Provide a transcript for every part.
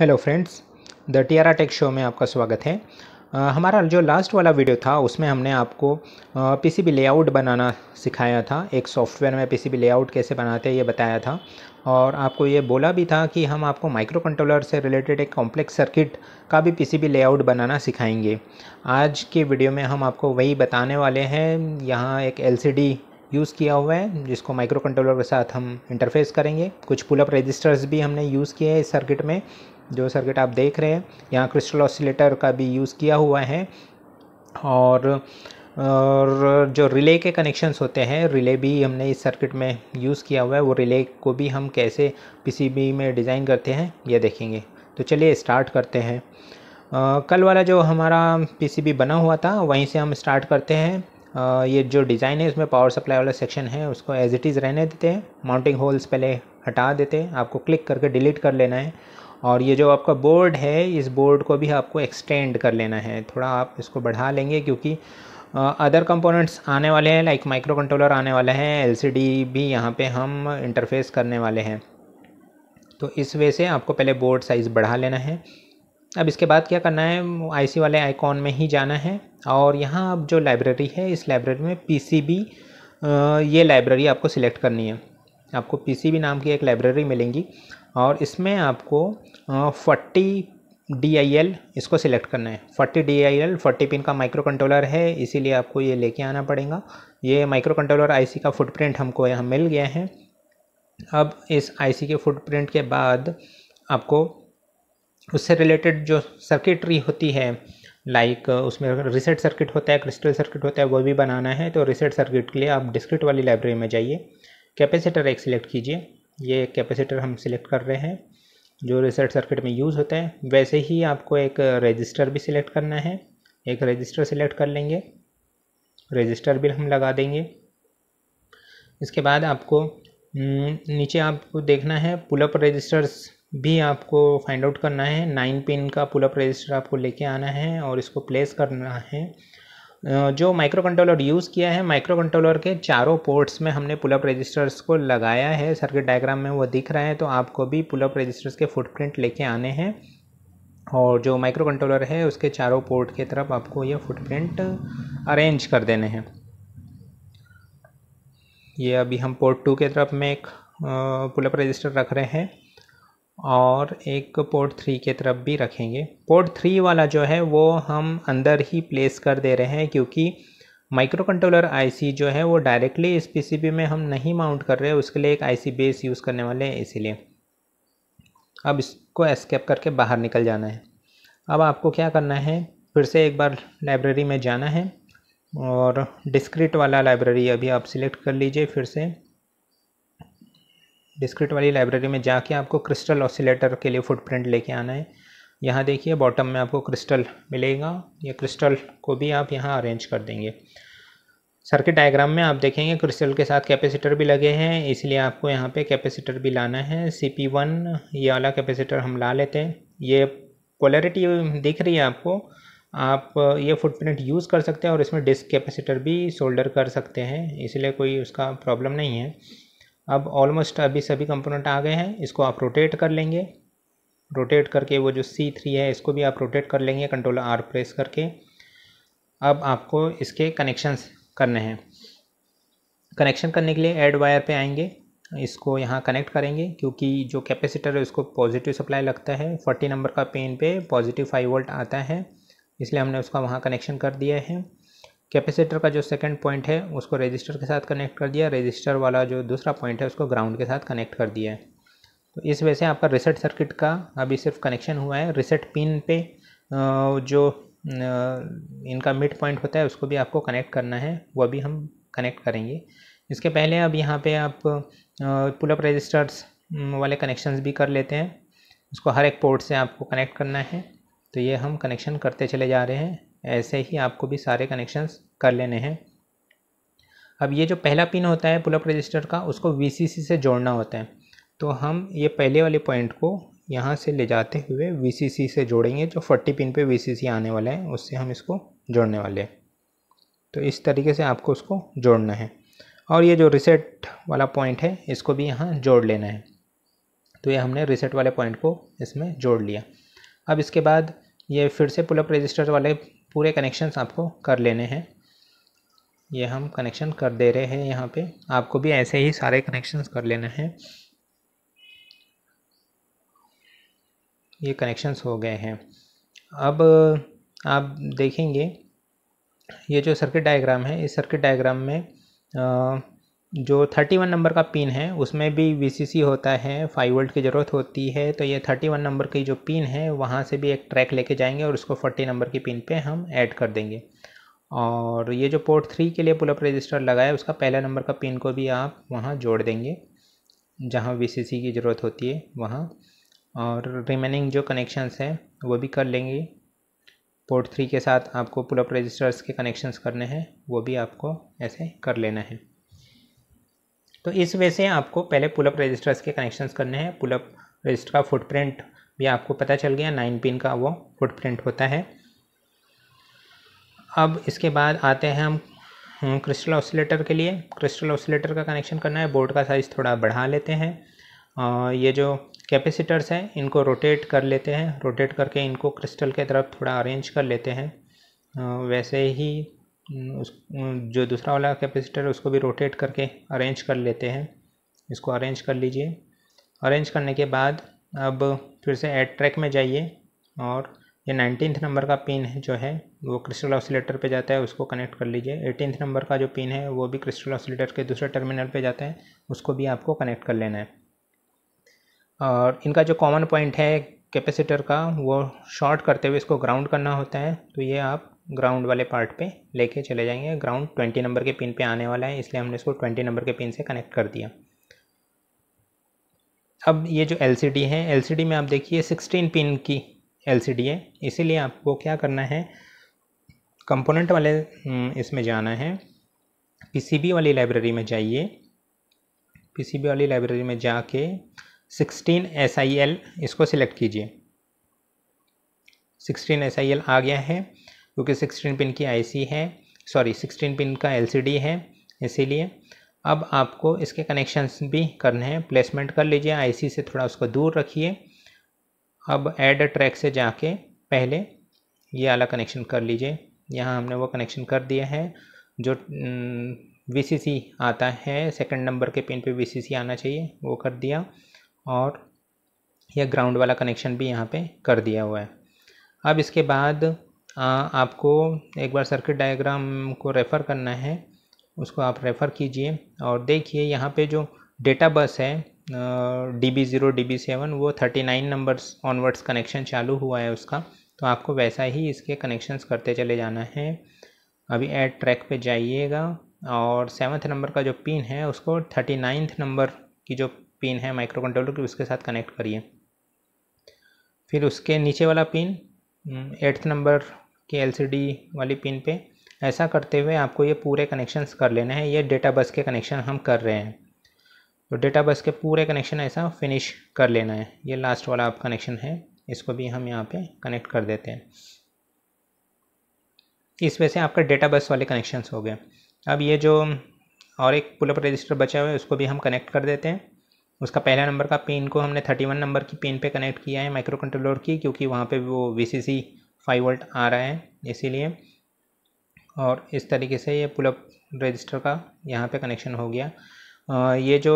hello friends the tiara tech show में आपका स्वागत है आ, हमारा जो लास्ट वाला वीडियो था उसमें हमने आपको पीसीबी लेआउट बनाना सिखाया था एक सॉफ्टवेयर में पीसीबी लेआउट कैसे बनाते हैं ये बताया था और आपको ये बोला भी था कि हम आपको माइक्रो कंट्रोलर से रिलेटेड एक कॉम्प्लेक्स सर्किट का भी पीसीबी लेआउट बनाना सिखाएंगे आज के वीडियो में हम आपको वही बताने वाले हैं यहाँ एक एल यूज़ किया हुआ है जिसको माइक्रो कंट्रोलर के साथ हम इंटरफेस करेंगे कुछ पुलअप रजिस्टर्स भी हमने यूज़ किए हैं इस सर्किट में जो सर्किट आप देख रहे हैं यहाँ क्रिस्टल ऑसिलेटर का भी यूज़ किया हुआ है और और जो रिले के कनेक्शंस होते हैं रिले भी हमने इस सर्किट में यूज़ किया हुआ है वो रिले को भी हम कैसे पीसीबी में डिज़ाइन करते हैं ये देखेंगे तो चलिए स्टार्ट करते हैं आ, कल वाला जो हमारा पीसीबी बना हुआ था वहीं से हम स्टार्ट करते हैं आ, ये जो डिज़ाइन है इसमें पावर सप्लाई वाला सेक्शन है उसको एज इट इज़ रहने देते हैं माउंटिंग होल्स पहले हटा देते हैं आपको क्लिक करके डिलीट कर लेना है और ये जो आपका बोर्ड है इस बोर्ड को भी आपको एक्सटेंड कर लेना है थोड़ा आप इसको बढ़ा लेंगे क्योंकि अदर uh, कंपोनेंट्स आने वाले हैं लाइक माइक्रो कंट्रोलर आने वाले हैं एलसीडी भी यहाँ पे हम इंटरफेस करने वाले हैं तो इस वे से आपको पहले बोर्ड साइज़ बढ़ा लेना है अब इसके बाद क्या करना है आईसी वाले आइकॉन में ही जाना है और यहाँ अब जो लाइब्रेरी है इस लाइब्रेरी में पीसीबी ये लाइब्रेरी आपको सिलेक्ट करनी है आपको पी नाम की एक लाइब्रेरी मिलेंगी और इसमें आपको फोर्टी डी आई एल इसको सिलेक्ट करना है forty D I L forty pin का माइक्रो कंट्रोलर है इसीलिए आपको ये लेके आना पड़ेगा ये माइक्रो कंट्रोलर आईसी का फुटप्रिंट हमको यहाँ मिल गया है अब इस आईसी के फुटप्रिंट के बाद आपको उससे रिलेटेड जो सर्किटरी होती है लाइक like, उसमें रिसेट सर्किट होता है क्रिस्टल सर्किट होता है वो भी बनाना है तो रिसेट सर्किट के लिए आप डिस्क्रिट वाली लाइब्रेरी में जाइए कैपेसिटर एक सिलेक्ट कीजिए ये कैपेसिटर हम सिलेक्ट कर रहे हैं जो रिसेट सर्किट में यूज़ होते हैं वैसे ही आपको एक रजिस्टर भी सिलेक्ट करना है एक रजिस्टर सिलेक्ट कर लेंगे रजिस्टर भी हम लगा देंगे इसके बाद आपको हम्म, नीचे आपको देखना है पुलअप रजिस्टर्स भी आपको फाइंड आउट करना है नाइन पिन का पुलअप रजिस्टर आपको लेके आना है और इसको प्लेस करना है जो माइक्रो कंट्रोलर यूज़ किया है माइक्रो कंट्रोलर के चारों पोर्ट्स में हमने पुलअप रजिस्टर्स को लगाया है सर्किट डायग्राम में वो दिख रहा है तो आपको भी पुलअप रजिस्टर्स के फुटप्रिंट लेके आने हैं और जो माइक्रो कंट्रोलर है उसके चारों पोर्ट के तरफ आपको ये फुटप्रिंट अरेंज कर देने हैं ये अभी हम पोर्ट टू के तरफ में एक पुलअप रजिस्टर रख रहे हैं और एक पोर्ट थ्री के तरफ भी रखेंगे पोर्ट थ्री वाला जो है वो हम अंदर ही प्लेस कर दे रहे हैं क्योंकि माइक्रो कंट्रोलर आईसी जो है वो डायरेक्टली इस पीसीबी में हम नहीं माउंट कर रहे हैं उसके लिए एक आईसी बेस यूज़ करने वाले हैं इसीलिए अब इसको एस्केप करके बाहर निकल जाना है अब आपको क्या करना है फिर से एक बार लाइब्रेरी में जाना है और डिस्क्रिट वाला लाइब्रेरी अभी आप सिलेक्ट कर लीजिए फिर से डिस्क्रिट वाली लाइब्रेरी में जाके आपको क्रिस्टल ऑसिलेटर के लिए फुटप्रिंट लेके आना है यहाँ देखिए बॉटम में आपको क्रिस्टल मिलेगा ये क्रिस्टल को भी आप यहाँ अरेंज कर देंगे सर्किट डायग्राम में आप देखेंगे क्रिस्टल के साथ कैपेसिटर भी लगे हैं इसलिए आपको यहाँ पे कैपेसिटर भी लाना है सी पी वन ये वाला कैपेसिटर हम ला लेते हैं ये पोलरिटी दिख रही है आपको आप ये फुटप्रिंट यूज़ कर सकते हैं और इसमें डिस्क कैपेसिटर भी सोल्डर कर सकते हैं इसलिए कोई उसका प्रॉब्लम नहीं है अब ऑलमोस्ट अभी सभी कंपोनेंट आ गए हैं इसको आप रोटेट कर लेंगे रोटेट करके वो जो सी थ्री है इसको भी आप रोटेट कर लेंगे कंट्रोल आर प्रेस करके अब आपको इसके कनेक्शंस करने हैं कनेक्शन करने के लिए एड वायर पे आएंगे इसको यहाँ कनेक्ट करेंगे क्योंकि जो कैपेसिटर है उसको पॉजिटिव सप्लाई लगता है फोर्टी नंबर का पेन पे पॉजिटिव फाइव वोल्ट आता है इसलिए हमने उसका वहाँ कनेक्शन कर दिया है कैपेसिटर का जो सेकंड पॉइंट है उसको रजिस्टर के साथ कनेक्ट कर दिया रजिस्टर वाला जो दूसरा पॉइंट है उसको ग्राउंड के साथ कनेक्ट कर दिया है तो इस वजह से आपका रिसेट सर्किट का अभी सिर्फ कनेक्शन हुआ है रिसेट पिन पे जो इनका मिड पॉइंट होता है उसको भी आपको कनेक्ट करना है वह भी हम कनेक्ट करेंगे इसके पहले अब यहाँ पर आप पुलअप रजिस्टर्स वाले कनेक्शन भी कर लेते हैं उसको हर एक पोर्ट से आपको कनेक्ट करना है तो ये हम कनेक्शन करते चले जा रहे हैं ऐसे ही आपको भी सारे कनेक्शंस कर लेने हैं अब ये जो पहला पिन होता है पुलअप रजिस्टर का उसको वीसीसी से जोड़ना होता है तो हम ये पहले वाले पॉइंट को यहाँ से ले जाते हुए वीसीसी से जोड़ेंगे जो फोर्टी पिन पे वीसीसी आने वाला है उससे हम इसको जोड़ने वाले हैं तो इस तरीके से आपको उसको जोड़ना है और ये जो रिसेट वाला पॉइंट है इसको भी यहाँ जोड़ लेना है तो ये हमने रिसेट वाले पॉइंट को इसमें जोड़ लिया अब इसके बाद ये फिर से पुलअप रजिस्टर वाले पूरे कनेक्शंस आपको कर लेने हैं ये हम कनेक्शन कर दे रहे हैं यहाँ पे आपको भी ऐसे ही सारे कनेक्शन कर लेना है ये कनेक्शंस हो गए हैं अब आप देखेंगे ये जो सर्किट डायग्राम है इस सर्किट डायग्राम में जो थर्टी वन नंबर का पिन है उसमें भी वीसीसी होता है फाइव वोल्ट की ज़रूरत होती है तो ये थर्टी वन नंबर की जो पिन है वहाँ से भी एक ट्रैक लेके जाएंगे और उसको फोर्टी नंबर की पिन पे हम ऐड कर देंगे और ये जो पोर्ट थ्री के लिए पुलअप रजिस्टर लगाया उसका पहला नंबर का पिन को भी आप वहाँ जोड़ देंगे जहाँ वीसीसी की ज़रूरत होती है वहाँ और रिमेनिंग जो कनेक्शंस हैं वो भी कर लेंगे पोर्ट थ्री के साथ आपको पुलअप रजिस्टर्स के कनेक्शंस करने हैं वो भी आपको ऐसे कर लेना है तो इस वजह से आपको पहले पुलअप रजिस्टर्स के कनेक्शंस करने हैं पुलअप रजिस्टर का फुटप्रिंट भी आपको पता चल गया नाइन पिन का वो फुटप्रिंट होता है अब इसके बाद आते हैं हम क्रिस्टल ऑसिलेटर के लिए क्रिस्टल ऑसिलेटर का कनेक्शन करना है बोर्ड का साइज़ थोड़ा बढ़ा लेते हैं और ये जो कैपेसिटर्स हैं इनको रोटेट कर लेते हैं रोटेट करके इनको क्रिस्टल के तरफ थोड़ा अरेंज कर लेते हैं वैसे ही उस जो दूसरा वाला कैपेसिटर उसको भी रोटेट करके अरेंज कर लेते हैं इसको अरेंज कर लीजिए अरेंज करने के बाद अब फिर से एड ट्रैक में जाइए और ये नाइनटीन्थ नंबर का पिन है जो है वो क्रिस्टल ऑसिलेटर पे जाता है उसको कनेक्ट कर लीजिए एटीनथ नंबर का जो पिन है वो भी क्रिस्टल ऑसिलेटर के दूसरे टर्मिनल पे जाता है उसको भी आपको कनेक्ट कर लेना है और इनका जो कॉमन पॉइंट है कैपेसिटर का वो शॉर्ट करते हुए इसको ग्राउंड करना होता है तो ये आप ग्राउंड वाले पार्ट पे लेके चले जाएंगे ग्राउंड ट्वेंटी नंबर के पिन पर आने वाला है इसलिए हमने इसको ट्वेंटी नंबर के पिन से कनेक्ट कर दिया अब ये जो एल है एल में आप देखिए सिक्सटीन पिन की एल सी डी है इसीलिए आपको क्या करना है कंपोनेंट वाले हम्म, इसमें जाना है पीसीबी वाली लाइब्रेरी में जाइए पीसीबी वाली लाइब्रेरी में जाके आई एसआईएल इसको सिलेक्ट कीजिए आई एसआईएल आ गया है क्योंकि सिक्सटीन पिन की आईसी है सॉरी सिक्सटीन पिन का एलसीडी है इसीलिए अब आपको इसके कनेक्शंस भी करने हैं प्लेसमेंट कर लीजिए आईसी से थोड़ा उसको दूर रखिए अब ऐड ट्रैक से जाके पहले ये वाला कनेक्शन कर लीजिए यहाँ हमने वो कनेक्शन कर दिया है जो वी आता है सेकंड नंबर के पिन पे वी आना चाहिए वो कर दिया और यह ग्राउंड वाला कनेक्शन भी यहाँ पे कर दिया हुआ है अब इसके बाद आ, आपको एक बार सर्किट डायग्राम को रेफ़र करना है उसको आप रेफ़र कीजिए और देखिए यहाँ पे जो डेटा बस है D B zero D B seven वो thirty nine number onwards connection चालू हुआ है उसका तो आपको वैसा ही इसके कनेक्शंस करते चले जाना है अभी एड ट्रैक पे जाइएगा और सेवन्थ नंबर का जो पिन है उसको थर्टी नाइन्थ नंबर की जो पिन है माइक्रो कंट्रोलर की उसके साथ कनेक्ट करिए फिर उसके नीचे वाला पिन एट्थ नंबर के डी वाली पिन पर ऐसा करते हुए आपको ये पूरे कनेक्शंस कर लेना है ये डेटा बस के कनेक्शन हम कर रहे हैं तो डेटा बस के पूरे कनेक्शन ऐसा फिनिश कर लेना है ये लास्ट वाला आप कनेक्शन है इसको भी हम यहाँ पे कनेक्ट कर देते हैं इस वजह से आपका डेटा बस वाले कनेक्शन हो गए अब ये जो और एक पुलअप रजिस्टर बचा हुआ है उसको भी हम कनेक्ट कर देते हैं उसका पहला नंबर का पिन को हमने वन नंबर की पिन पे कनेक्ट किया है माइक्रो कंट्रोलर की क्योंकि वहाँ पे वो V C C five volt आ रहा है इसीलिए और इस तरीके से ये पुलअप रजिस्टर का यहाँ पे कनेक्शन हो गया ये जो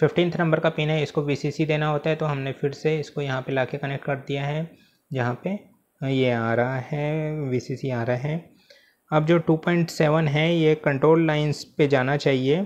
फिफ्टींथ नंबर का पिन है इसको वीसीसी देना होता है तो हमने फिर से इसको यहाँ पे लाके कनेक्ट कर दिया है जहाँ पे ये आ रहा है वीसीसी आ रहा है अब जो 2.7 है ये कंट्रोल लाइंस पे जाना चाहिए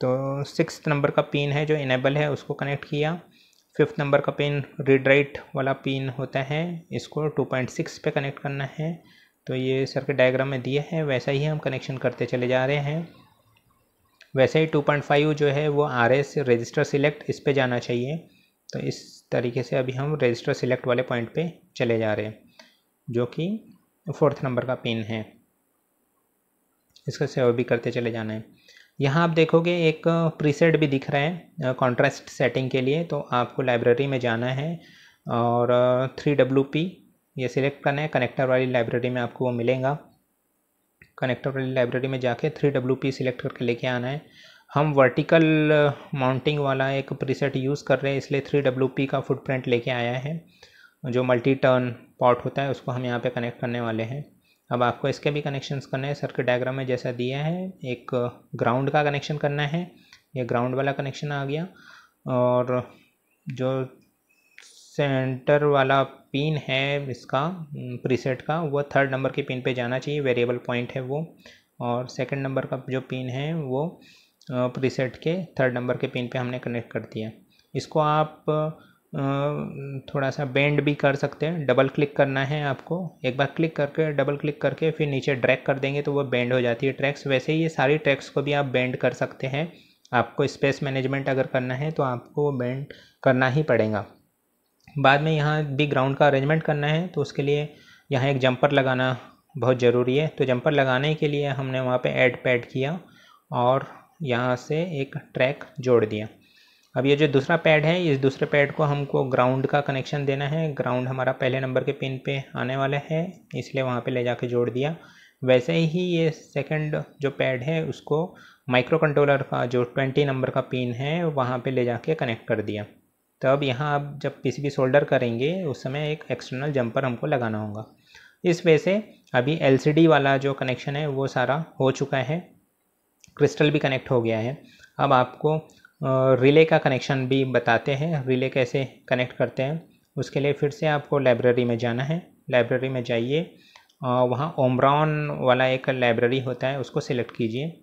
तो सिक्स नंबर का पिन है जो इनेबल है उसको कनेक्ट किया फिफ्थ नंबर का पिन रीड राइट वाला पिन होता है इसको 2.6 पे कनेक्ट करना है तो ये सर के डायग्राम में दिया है वैसा ही हम कनेक्शन करते चले जा रहे हैं वैसे ही 2.5 जो है वो आर एस रजिस्टर सिलेक्ट इस पर जाना चाहिए तो इस तरीके से अभी हम रजिस्टर सिलेक्ट वाले पॉइंट पे चले जा रहे हैं जो कि फोर्थ नंबर का पिन है इसका सेव भी करते चले जाना है यहाँ आप देखोगे एक प्रीसेट भी दिख रहा है कॉन्ट्रास्ट सेटिंग के लिए तो आपको लाइब्रेरी में जाना है और थ्री डब्लू पी ये सिलेक्ट करना है कनेक्टर वाली लाइब्रेरी में आपको वो मिलेगा कनेक्टर वाली लाइब्रेरी में जाके थ्री डब्ल्यू पी सिलेक्ट करके लेके आना है हम वर्टिकल माउंटिंग uh, वाला एक प्रीसेट यूज़ कर रहे हैं इसलिए थ्री डब्ल्यू पी का फुटप्रिंट लेके आया है जो मल्टी टर्न पॉट होता है उसको हम यहाँ पे कनेक्ट करने वाले हैं अब आपको इसके भी कनेक्शंस करने हैं सर्किट डायग्राम में जैसा दिया है एक ग्राउंड uh, का कनेक्शन करना है ये ग्राउंड वाला कनेक्शन आ गया और जो सेंटर वाला पिन है इसका प्रीसेट हम्म, का वो थर्ड नंबर के पिन पे जाना चाहिए वेरिएबल पॉइंट है वो और सेकंड नंबर का जो पिन है वो प्रीसेट के थर्ड नंबर के पिन पे हमने कनेक्ट कर दिया इसको आप थोड़ा सा बेंड भी कर सकते हैं डबल क्लिक करना है आपको एक बार क्लिक करके डबल क्लिक करके फिर नीचे ड्रैग कर देंगे तो वो बेंड हो जाती है ट्रैक्स वैसे ही ये सारी ट्रैक्स को भी आप बेंड कर सकते हैं आपको स्पेस मैनेजमेंट अगर करना है तो आपको बेंड करना ही पड़ेगा बाद में यहाँ भी ग्राउंड का अरेंजमेंट करना है तो उसके लिए यहाँ एक जंपर लगाना बहुत ज़रूरी है तो जंपर लगाने के लिए हमने वहाँ पे ऐड पैड किया और यहाँ से एक ट्रैक जोड़ दिया अब ये जो दूसरा पैड है इस दूसरे पैड को हमको ग्राउंड का कनेक्शन देना है ग्राउंड हमारा पहले नंबर के पिन पे आने वाला है इसलिए वहाँ पे ले जा जोड़ दिया वैसे ही ये सेकंड जो पैड है उसको माइक्रो कंट्रोलर का जो ट्वेंटी नंबर का पिन है वहाँ पर ले जा कनेक्ट कर दिया तब तो यहाँ आप जब पीसीबी सोल्डर करेंगे उस समय एक एक्सटर्नल जंपर हमको लगाना होगा इस वजह से अभी एलसीडी वाला जो कनेक्शन है वो सारा हो चुका है क्रिस्टल भी कनेक्ट हो गया है अब आपको रिले का कनेक्शन भी बताते हैं रिले कैसे कनेक्ट करते हैं उसके लिए फिर से आपको लाइब्रेरी में जाना है लाइब्रेरी में जाइए वहाँ ओमब्राउन वाला एक लाइब्रेरी होता है उसको सिलेक्ट कीजिए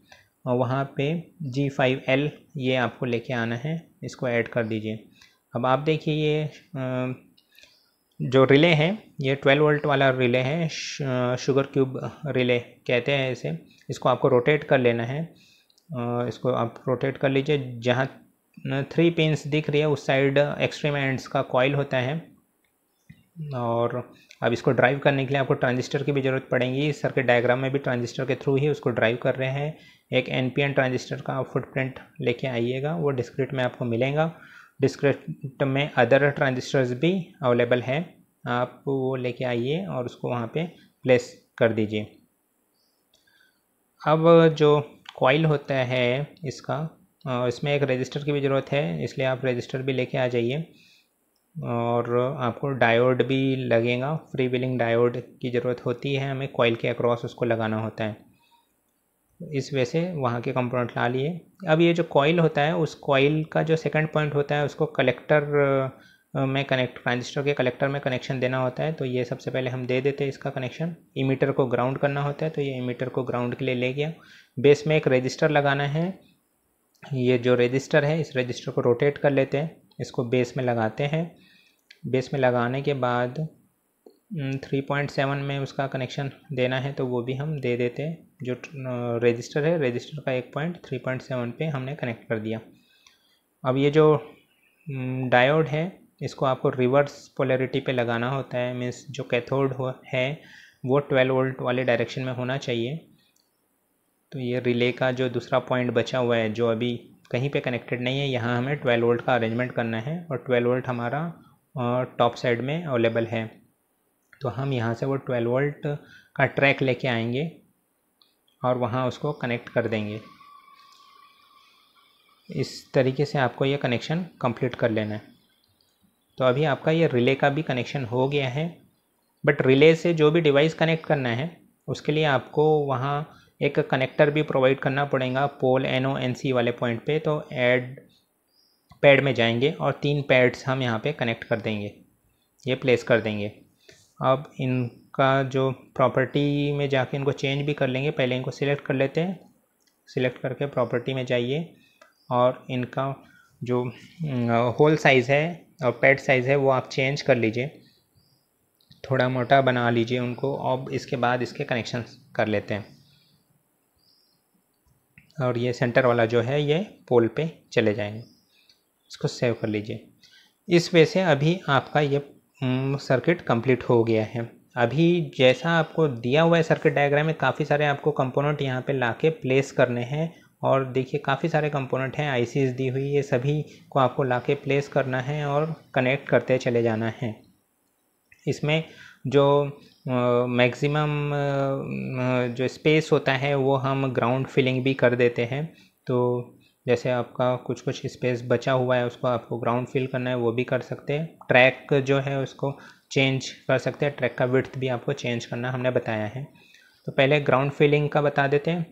और वहाँ पे G5L ये आपको लेके आना है इसको ऐड कर दीजिए अब आप देखिए ये जो रिले है ये 12 वोल्ट वाला रिले है शुगर क्यूब रिले कहते हैं इसे इसको आपको रोटेट कर लेना है इसको आप रोटेट कर लीजिए जहाँ थ्री पिंस दिख रही है उस साइड एक्सट्रीम एंड्स का कॉयल होता है और अब इसको ड्राइव करने के लिए आपको ट्रांजिस्टर की भी ज़रूरत पड़ेगी सर्किट डायग्राम में भी ट्रांजिस्टर के थ्रू ही उसको ड्राइव कर रहे हैं एक एनपीएन ट्रांजिस्टर का फुटप्रिंट लेके आइएगा वो डिस्क्रिप्ट में आपको मिलेगा डिस्क्रिप्ट में अदर ट्रांजिस्टर्स भी अवेलेबल हैं आप वो लेके आइए और उसको वहाँ पे प्लेस कर दीजिए अब जो कॉइल होता है इसका इसमें एक रजिस्टर की भी ज़रूरत है इसलिए आप रजिस्टर भी लेके आ जाइए और आपको डायोड भी लगेगा फ्री विलिंग डायोड की ज़रूरत होती है हमें कॉइल के अक्रॉस उसको लगाना होता है इस वजह से वहाँ के कंपोनेंट ला लिए अब ये जो कॉयल होता है उस कॉयल का जो सेकंड पॉइंट होता है उसको कलेक्टर में कनेक्ट ट्रांजिस्टर के कलेक्टर में कनेक्शन देना होता है तो ये सबसे पहले हम दे देते हैं इसका कनेक्शन इमीटर को ग्राउंड करना होता है तो ये इमीटर को ग्राउंड के लिए ले गया बेस में एक रजिस्टर लगाना है ये जो रजिस्टर है इस रजिस्टर को रोटेट कर लेते हैं इसको बेस में लगाते हैं बेस में लगाने के बाद 3.7 में उसका कनेक्शन देना है तो वो भी हम दे देते हैं जो रजिस्टर है रजिस्टर का एक पॉइंट थ्री पॉइंट सेवन पे हमने कनेक्ट कर दिया अब ये जो डायोड है इसको आपको रिवर्स पोलरिटी पे लगाना होता है मीन्स जो कैथोड है वो ट्वेल्व वोल्ट वाले डायरेक्शन में होना चाहिए तो ये रिले का जो दूसरा पॉइंट बचा हुआ है जो अभी कहीं पे कनेक्टेड नहीं है यहाँ हमें ट्वेल्व वोल्ट का अरेंजमेंट करना है और ट्वेल्व वोल्ट हमारा टॉप साइड में अवेलेबल है तो हम यहाँ से वो ट्वेल्व वोल्ट का ट्रैक लेके आएंगे और वहाँ उसको कनेक्ट कर देंगे इस तरीके से आपको ये कनेक्शन कंप्लीट कर लेना है तो अभी आपका ये रिले का भी कनेक्शन हो गया है बट रिले से जो भी डिवाइस कनेक्ट करना है उसके लिए आपको वहाँ एक कनेक्टर भी प्रोवाइड करना पड़ेगा पोल एन ओ एन सी वाले पॉइंट पे तो एड पैड में जाएंगे और तीन पैड्स हम यहाँ पे कनेक्ट कर देंगे ये प्लेस कर देंगे अब इन का जो प्रॉपर्टी में जाके इनको चेंज भी कर लेंगे पहले इनको सिलेक्ट कर लेते हैं सिलेक्ट करके प्रॉपर्टी में जाइए और इनका जो होल साइज़ है और पैड साइज़ है वो आप चेंज कर लीजिए थोड़ा मोटा बना लीजिए उनको और इसके बाद इसके कनेक्शन कर लेते हैं और ये सेंटर वाला जो है ये पोल पे चले जाएंगे इसको सेव कर लीजिए इस वजह से अभी आपका ये सर्किट कंप्लीट हो गया है अभी जैसा आपको दिया हुआ है सर्किट डायग्राम में काफ़ी सारे आपको कंपोनेंट यहाँ पे लाके प्लेस करने हैं और देखिए काफ़ी सारे कंपोनेंट हैं आईसीज दी हुई ये सभी को आपको लाके प्लेस करना है और कनेक्ट करते चले जाना है इसमें जो मैक्सिमम जो स्पेस होता है वो हम ग्राउंड फिलिंग भी कर देते हैं तो जैसे आपका कुछ कुछ स्पेस बचा हुआ है उसको आपको ग्राउंड फिल करना है वो भी कर सकते हैं ट्रैक जो है उसको चेंज कर सकते हैं ट्रैक का विड्थ भी आपको चेंज करना हमने बताया है तो पहले ग्राउंड फिलिंग का बता देते हैं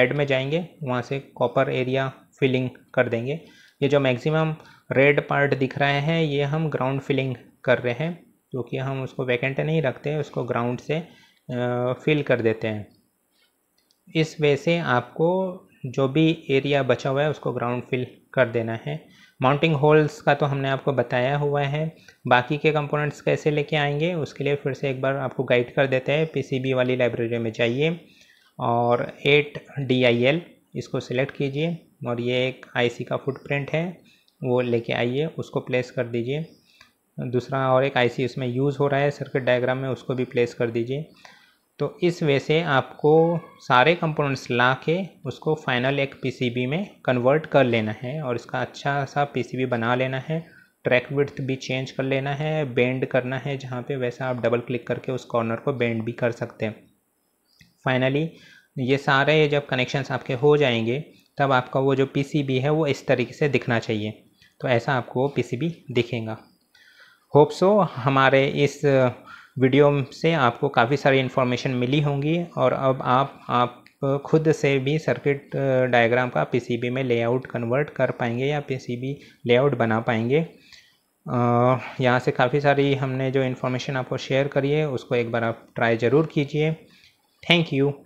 ऐड में जाएंगे वहाँ से कॉपर एरिया फिलिंग कर देंगे ये जो मैक्सिमम रेड पार्ट दिख रहा है ये हम ग्राउंड फिलिंग कर रहे हैं क्योंकि हम उसको वैकेंट नहीं रखते उसको ग्राउंड से फिल कर देते हैं इस वजह से आपको जो भी एरिया बचा हुआ है उसको ग्राउंड फिल कर देना है माउंटिंग होल्स का तो हमने आपको बताया हुआ है बाकी के कंपोनेंट्स कैसे लेके आएंगे उसके लिए फिर से एक बार आपको गाइड कर देते हैं पीसीबी वाली लाइब्रेरी में जाइए और एट डी आई एल इसको सिलेक्ट कीजिए और ये एक आईसी का फुटप्रिंट है वो लेके आइए उसको प्लेस कर दीजिए दूसरा और एक आईसी इसमें यूज़ हो रहा है सर्किट डायग्राम में उसको भी प्लेस कर दीजिए तो इस वे से आपको सारे कंपोनेंट्स ला के उसको फाइनल एक पीसीबी में कन्वर्ट कर लेना है और इसका अच्छा सा पीसीबी बना लेना है ट्रैक विथ भी चेंज कर लेना है बेंड करना है जहाँ पे वैसा आप डबल क्लिक करके उस कॉर्नर को बेंड भी कर सकते हैं फाइनली ये सारे जब कनेक्शंस आपके हो जाएंगे तब आपका वो जो पी है वो इस तरीके से दिखना चाहिए तो ऐसा आपको वो पी दिखेगा होप सो हमारे इस वीडियो से आपको काफ़ी सारी इन्फॉर्मेशन मिली होंगी और अब आप आप खुद से भी सर्किट डायग्राम का पीसीबी में लेआउट कन्वर्ट कर पाएंगे या पीसीबी लेआउट बना पाएंगे यहाँ से काफ़ी सारी हमने जो इन्फॉर्मेशन आपको शेयर करी है उसको एक बार आप ट्राई ज़रूर कीजिए थैंक यू